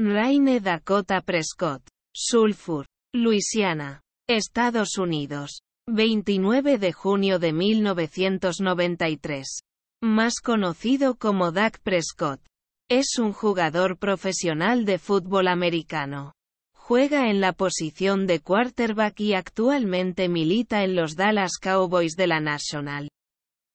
Raine Dakota Prescott. Sulfur. Louisiana, Estados Unidos. 29 de junio de 1993. Más conocido como Dak Prescott. Es un jugador profesional de fútbol americano. Juega en la posición de quarterback y actualmente milita en los Dallas Cowboys de la National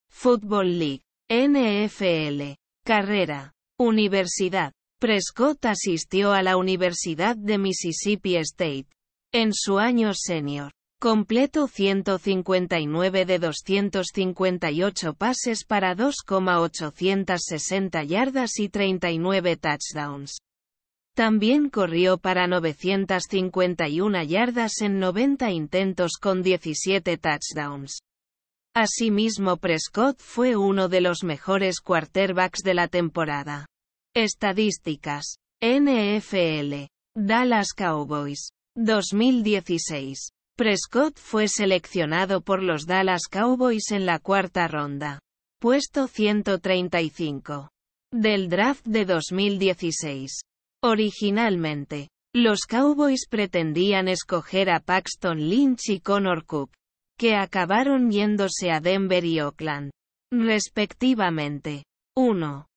Football League, NFL. Carrera. Universidad. Prescott asistió a la Universidad de Mississippi State. En su año senior, Completó 159 de 258 pases para 2,860 yardas y 39 touchdowns. También corrió para 951 yardas en 90 intentos con 17 touchdowns. Asimismo, Prescott fue uno de los mejores quarterbacks de la temporada. Estadísticas. NFL. Dallas Cowboys. 2016. Prescott fue seleccionado por los Dallas Cowboys en la cuarta ronda. Puesto 135. Del draft de 2016. Originalmente, los Cowboys pretendían escoger a Paxton Lynch y Connor Cook, que acabaron yéndose a Denver y Oakland, respectivamente. 1.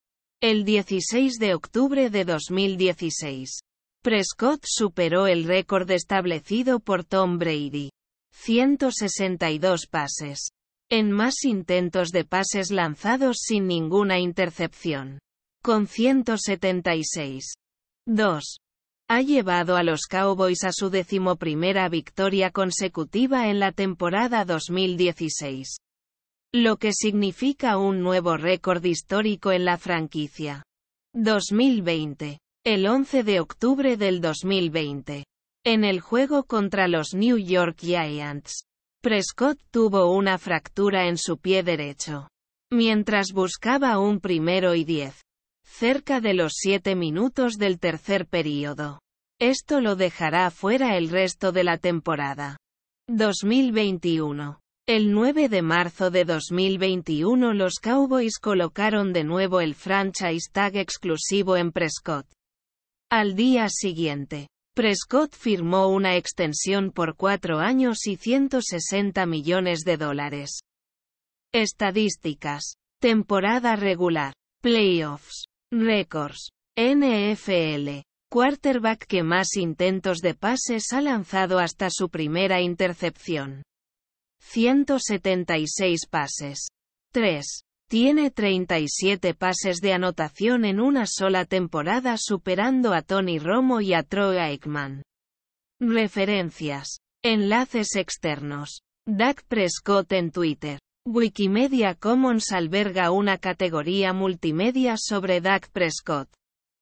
El 16 de octubre de 2016, Prescott superó el récord establecido por Tom Brady. 162 pases. En más intentos de pases lanzados sin ninguna intercepción. Con 176. 2. Ha llevado a los Cowboys a su decimoprimera victoria consecutiva en la temporada 2016 lo que significa un nuevo récord histórico en la franquicia. 2020. El 11 de octubre del 2020. En el juego contra los New York Giants, Prescott tuvo una fractura en su pie derecho. Mientras buscaba un primero y diez. Cerca de los siete minutos del tercer periodo. Esto lo dejará fuera el resto de la temporada. 2021. El 9 de marzo de 2021 los Cowboys colocaron de nuevo el franchise tag exclusivo en Prescott. Al día siguiente, Prescott firmó una extensión por cuatro años y 160 millones de dólares. Estadísticas. Temporada regular. Playoffs. Records. NFL. Quarterback que más intentos de pases ha lanzado hasta su primera intercepción. 176 pases. 3. Tiene 37 pases de anotación en una sola temporada superando a Tony Romo y a Troy Aikman. Referencias. Enlaces externos. Dak Prescott en Twitter. Wikimedia Commons alberga una categoría multimedia sobre Dak Prescott.